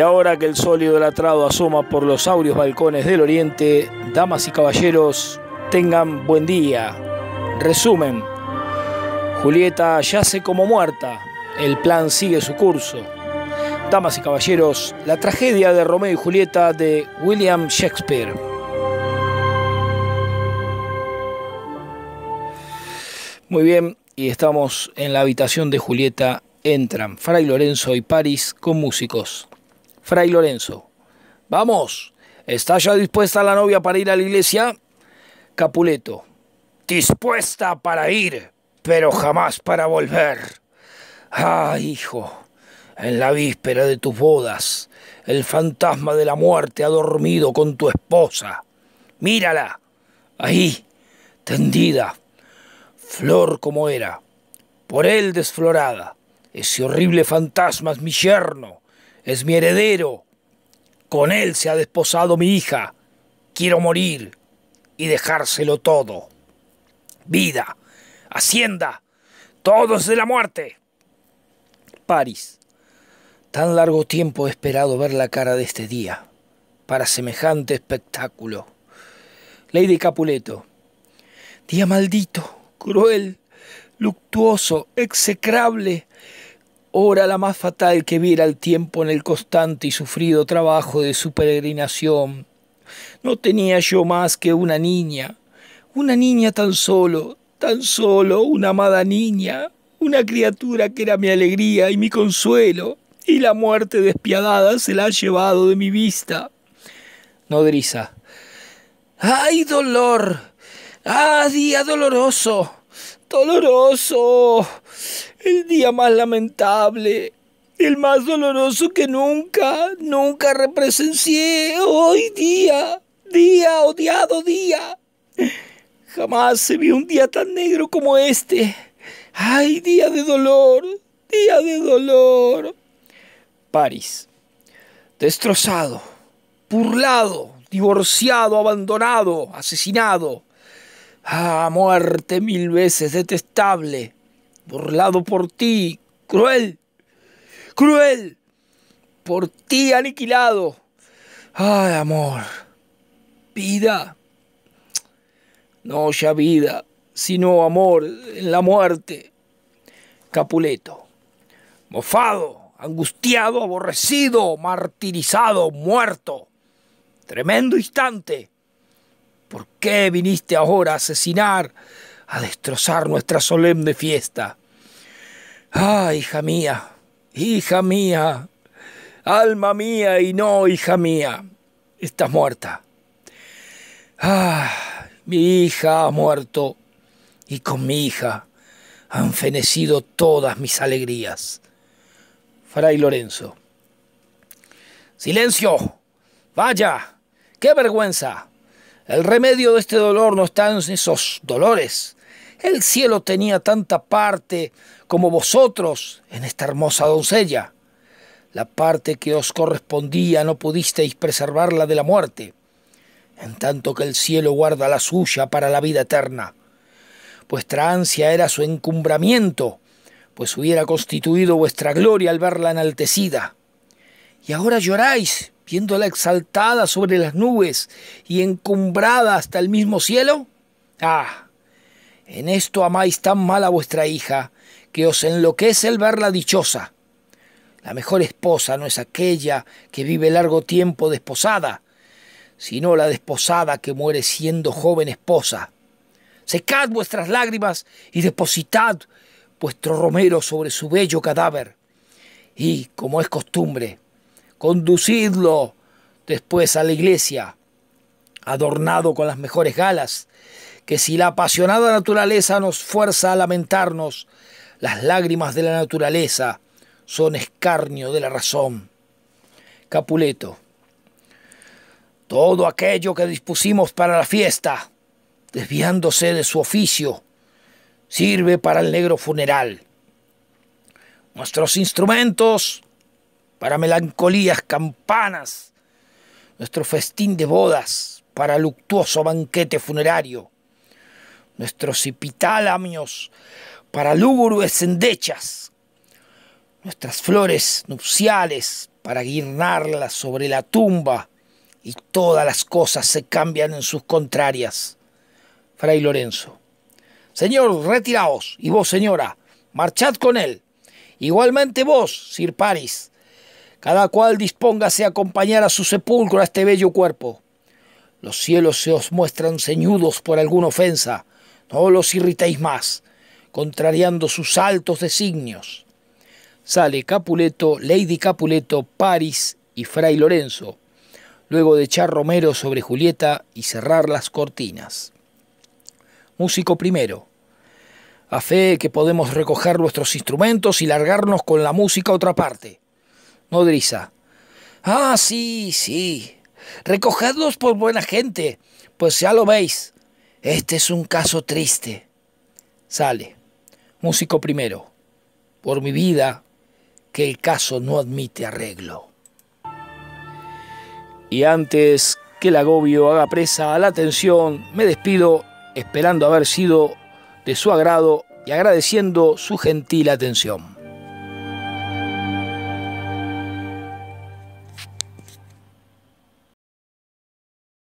Y ahora que el sólido idolatrado asoma por los áureos balcones del oriente, damas y caballeros, tengan buen día. Resumen. Julieta yace como muerta. El plan sigue su curso. Damas y caballeros, la tragedia de Romeo y Julieta de William Shakespeare. Muy bien, y estamos en la habitación de Julieta. Entran Fray Lorenzo y París con músicos. Fray Lorenzo. Vamos, ¿está ya dispuesta la novia para ir a la iglesia? Capuleto. Dispuesta para ir, pero jamás para volver. Ah, hijo, en la víspera de tus bodas, el fantasma de la muerte ha dormido con tu esposa. Mírala, ahí, tendida, flor como era, por él desflorada. Ese horrible fantasma es mi yerno es mi heredero. Con él se ha desposado mi hija. Quiero morir y dejárselo todo. Vida, hacienda, todo es de la muerte. París. Tan largo tiempo he esperado ver la cara de este día, para semejante espectáculo. Lady Capuleto. Día maldito, cruel, luctuoso, execrable. Ora la más fatal que viera el tiempo en el constante y sufrido trabajo de su peregrinación. No tenía yo más que una niña, una niña tan solo, tan solo una amada niña, una criatura que era mi alegría y mi consuelo, y la muerte despiadada se la ha llevado de mi vista. Nodriza. ¡Ay, dolor! ¡Ah, día doloroso! doloroso, el día más lamentable, el más doloroso que nunca, nunca represencié hoy día, día, odiado día. Jamás se vio un día tan negro como este. ¡Ay, día de dolor! ¡Día de dolor! París. Destrozado, burlado, divorciado, abandonado, asesinado. Ah, muerte mil veces detestable, burlado por ti, cruel, cruel, por ti aniquilado. Ay, amor, vida, no ya vida, sino amor en la muerte. Capuleto, mofado, angustiado, aborrecido, martirizado, muerto. Tremendo instante ¿Por qué viniste ahora a asesinar, a destrozar nuestra solemne fiesta? Ah, hija mía, hija mía, alma mía y no, hija mía, estás muerta. Ah, mi hija ha muerto y con mi hija han fenecido todas mis alegrías. Fray Lorenzo. Silencio. Vaya. ¡Qué vergüenza! El remedio de este dolor no está en esos dolores. El cielo tenía tanta parte como vosotros en esta hermosa doncella. La parte que os correspondía no pudisteis preservarla de la muerte, en tanto que el cielo guarda la suya para la vida eterna. Vuestra ansia era su encumbramiento, pues hubiera constituido vuestra gloria al verla enaltecida. Y ahora lloráis viéndola exaltada sobre las nubes y encumbrada hasta el mismo cielo? Ah, en esto amáis tan mal a vuestra hija, que os enloquece el verla dichosa. La mejor esposa no es aquella que vive largo tiempo desposada, sino la desposada que muere siendo joven esposa. Secad vuestras lágrimas y depositad vuestro romero sobre su bello cadáver. Y, como es costumbre, conducidlo después a la iglesia, adornado con las mejores galas, que si la apasionada naturaleza nos fuerza a lamentarnos, las lágrimas de la naturaleza son escarnio de la razón. Capuleto. Todo aquello que dispusimos para la fiesta, desviándose de su oficio, sirve para el negro funeral. Nuestros instrumentos para melancolías campanas, nuestro festín de bodas para luctuoso banquete funerario, nuestros epitalamios para lúgubres endechas, nuestras flores nupciales para guirnarlas sobre la tumba y todas las cosas se cambian en sus contrarias. Fray Lorenzo. Señor, retiraos, y vos, señora, marchad con él. Igualmente vos, Sir Paris, cada cual dispóngase a acompañar a su sepulcro a este bello cuerpo. Los cielos se os muestran ceñudos por alguna ofensa. No los irritéis más, contrariando sus altos designios. Sale Capuleto, Lady Capuleto, París y Fray Lorenzo, luego de echar Romero sobre Julieta y cerrar las cortinas. Músico primero. A fe que podemos recoger nuestros instrumentos y largarnos con la música a otra parte nodriza. Ah, sí, sí. Recogedlos por buena gente, pues ya lo veis. Este es un caso triste. Sale. Músico primero. Por mi vida, que el caso no admite arreglo. Y antes que el agobio haga presa a la atención, me despido esperando haber sido de su agrado y agradeciendo su gentil atención.